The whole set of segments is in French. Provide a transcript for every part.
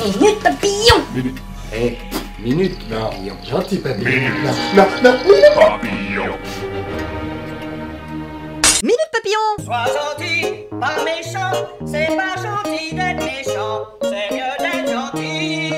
Minute papillon Minute. Eh, minute non. papillon. Gentil papillon. Minute. Non, non, non, Papillon. Minute papillon Sois gentil, pas méchant. C'est pas gentil d'être méchant. C'est mieux d'être gentil.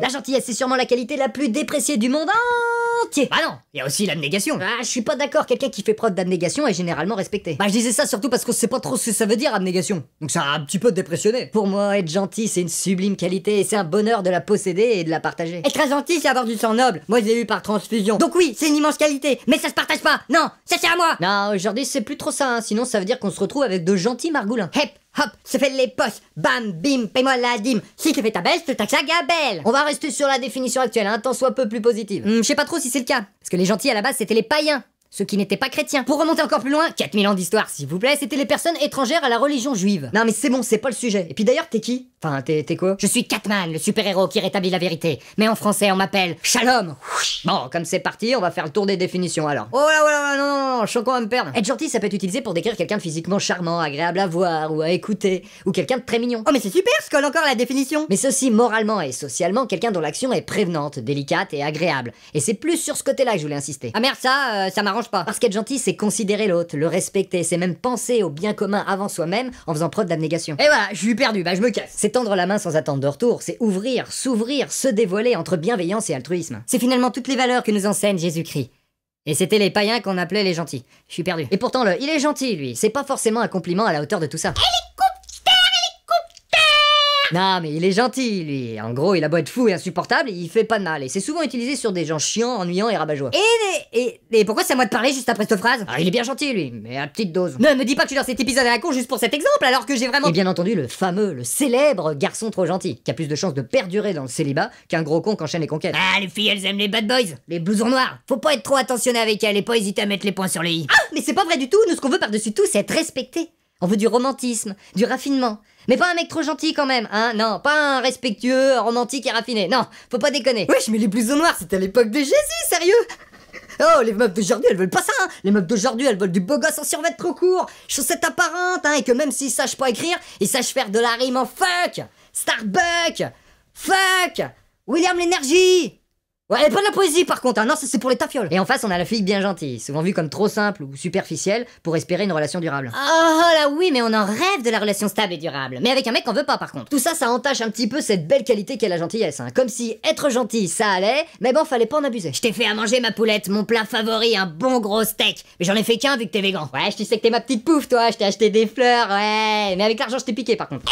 La gentillesse, c'est sûrement la qualité la plus dépréciée du monde. Hein ah Bah non, il y a aussi l'abnégation. Ah, je suis pas d'accord, quelqu'un qui fait preuve d'abnégation est généralement respecté. Bah je disais ça surtout parce qu'on sait pas trop ce que ça veut dire abnégation. Donc ça a un petit peu dépressionné. Pour moi, être gentil, c'est une sublime qualité et c'est un bonheur de la posséder et de la partager. Être très gentil, c'est avoir du sang noble. Moi, je l'ai eu par transfusion. Donc oui, c'est une immense qualité, mais ça se partage pas. Non, ça c'est à moi. Non, aujourd'hui, c'est plus trop ça, hein. sinon ça veut dire qu'on se retrouve avec de gentils margoulins. Hep, Hop, se fait les postes. Bam, bim, paye moi la dîme. Si tu fais ta belle, je te taxe gabelle. On va rester sur la définition actuelle, un hein, tant soit peu plus positive. Hmm, je sais pas trop si c'est le cas. Parce que les gentils à la base, c'était les païens ceux qui n'étaient pas chrétiens. Pour remonter encore plus loin, 4000 ans d'histoire s'il vous plaît, c'était les personnes étrangères à la religion juive. Non mais c'est bon, c'est pas le sujet. Et puis d'ailleurs, t'es qui Enfin, t'es quoi Je suis Catman, le super-héros qui rétablit la vérité. Mais en français, on m'appelle Shalom. Bon, comme c'est parti, on va faire le tour des définitions alors. Oh là, oh là oh là, non, non, non, à me perdre. Être gentil, ça peut être utilisé pour décrire quelqu'un de physiquement charmant, agréable à voir ou à écouter, ou quelqu'un de très mignon. Oh mais c'est super, ce colle encore la définition. Mais ceci moralement et socialement, quelqu'un dont l'action est prévenante, délicate et agréable. Et c'est plus sur ce côté-là que je voulais insister. Ah merde, ça, euh, ça m'arrange parce qu'être gentil, c'est considérer l'autre, le respecter, c'est même penser au bien commun avant soi-même en faisant preuve d'abnégation. Et voilà, je suis perdu, bah je me casse. C'est tendre la main sans attendre de retour, c'est ouvrir, s'ouvrir, se dévoiler entre bienveillance et altruisme. C'est finalement toutes les valeurs que nous enseigne Jésus-Christ. Et c'était les païens qu'on appelait les gentils. Je suis perdu. Et pourtant, le il est gentil, lui, c'est pas forcément un compliment à la hauteur de tout ça. Non, mais il est gentil, lui. En gros, il a beau être fou et insupportable, il fait pas de mal. Et c'est souvent utilisé sur des gens chiants, ennuyants et rabat-joie. Et, et, pourquoi c'est à moi de parler juste après cette phrase ah, Il est bien gentil, lui, mais à petite dose. Ne me dis pas que tu dans cet épisode à la con juste pour cet exemple, alors que j'ai vraiment. Et bien entendu, le fameux, le célèbre garçon trop gentil, qui a plus de chances de perdurer dans le célibat qu'un gros con qu'enchaîne les conquêtes. Ah, les filles, elles aiment les bad boys, les blousons noirs. Faut pas être trop attentionné avec elles et pas hésiter à mettre les points sur les i. Ah, mais c'est pas vrai du tout. Nous, ce qu'on veut par-dessus tout, c'est être respecté. On veut du romantisme, du raffinement, mais pas un mec trop gentil quand même, hein Non, pas un respectueux, romantique et raffiné. Non, faut pas déconner. Wesh, mais les blousons noirs, c'était à l'époque de Jésus, sérieux Oh, les meufs d'aujourd'hui, elles veulent pas ça, hein Les meufs d'aujourd'hui, elles veulent du beau gosse en survêtement trop court, chaussettes apparentes, hein, et que même s'ils sachent pas écrire, ils sachent faire de la rime en fuck Starbucks Fuck William l'énergie Ouais, pas de la poésie par contre, hein. non, ça c'est pour les tafioles. Et en face, on a la fille bien gentille, souvent vue comme trop simple ou superficielle pour espérer une relation durable. Ah, oh là oui, mais on en rêve de la relation stable et durable. Mais avec un mec, on veut pas par contre. Tout ça, ça entache un petit peu cette belle qualité qu'est la gentillesse. Hein. Comme si être gentil, ça allait, mais bon, fallait pas en abuser. Je t'ai fait à manger ma poulette, mon plat favori, un bon gros steak. Mais j'en ai fait qu'un vu que t'es végan. Ouais, je sais que t'es ma petite pouffe, toi, je t'ai acheté des fleurs, ouais. Mais avec l'argent, je t'ai piqué par contre.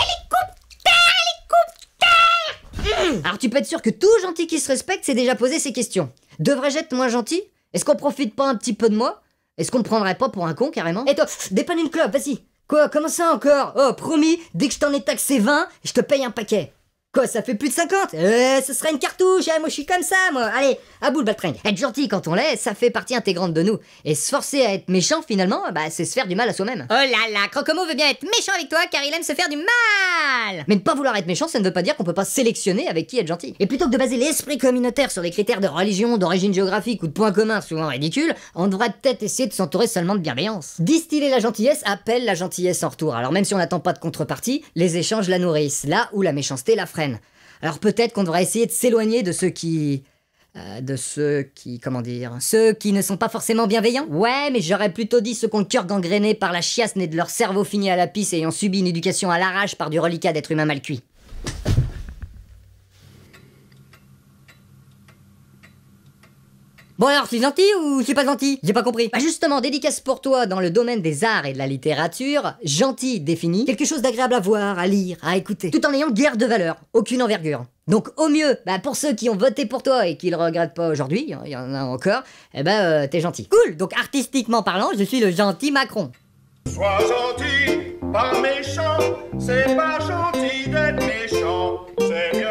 Alors tu peux être sûr que tout gentil qui se respecte s'est déjà posé ces questions. Devrais-je être moins gentil Est-ce qu'on profite pas un petit peu de moi Est-ce qu'on me prendrait pas pour un con carrément Et toi, dépanne une clope, vas-y Quoi Comment ça encore Oh, promis, dès que je t'en ai taxé 20, je te paye un paquet Quoi, ça fait plus de 50 Euh, ce serait une cartouche, hein, moi je suis comme ça, moi Allez, à bout le train Être gentil quand on l'est, ça fait partie intégrante de nous. Et se forcer à être méchant, finalement, bah c'est se faire du mal à soi-même. Oh là là, Crocomo veut bien être méchant avec toi car il aime se faire du mal Mais ne pas vouloir être méchant, ça ne veut pas dire qu'on peut pas sélectionner avec qui être gentil. Et plutôt que de baser l'esprit communautaire sur des critères de religion, d'origine géographique ou de points communs souvent ridicules, on devrait peut-être essayer de s'entourer seulement de bienveillance. Distiller la gentillesse appelle la gentillesse en retour. Alors même si on n'attend pas de contrepartie, les échanges la nourrissent, là où la méchanceté la freine. Alors peut-être qu'on devrait essayer de s'éloigner de ceux qui... Euh, de ceux qui, comment dire, ceux qui ne sont pas forcément bienveillants Ouais, mais j'aurais plutôt dit ceux qui ont le cœur gangréné par la chiasse née de leur cerveau fini à la pisse ayant subi une éducation à l'arrache par du reliquat d'êtres humains mal cuit. Bon alors, suis-je gentil ou c'est pas gentil J'ai pas compris. Bah justement, dédicace pour toi dans le domaine des arts et de la littérature, gentil défini, quelque chose d'agréable à voir, à lire, à écouter, tout en ayant guère de valeur, aucune envergure. Donc au mieux, bah pour ceux qui ont voté pour toi et qui le regrettent pas aujourd'hui, hein, il y en a encore, eh ben euh, t'es gentil. Cool, donc artistiquement parlant, je suis le gentil Macron. Sois gentil, pas méchant, c'est pas gentil d'être méchant, c'est mieux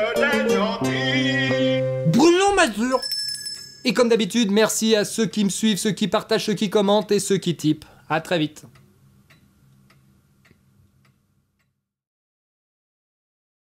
Et comme d'habitude, merci à ceux qui me suivent, ceux qui partagent, ceux qui commentent et ceux qui typent. À très vite.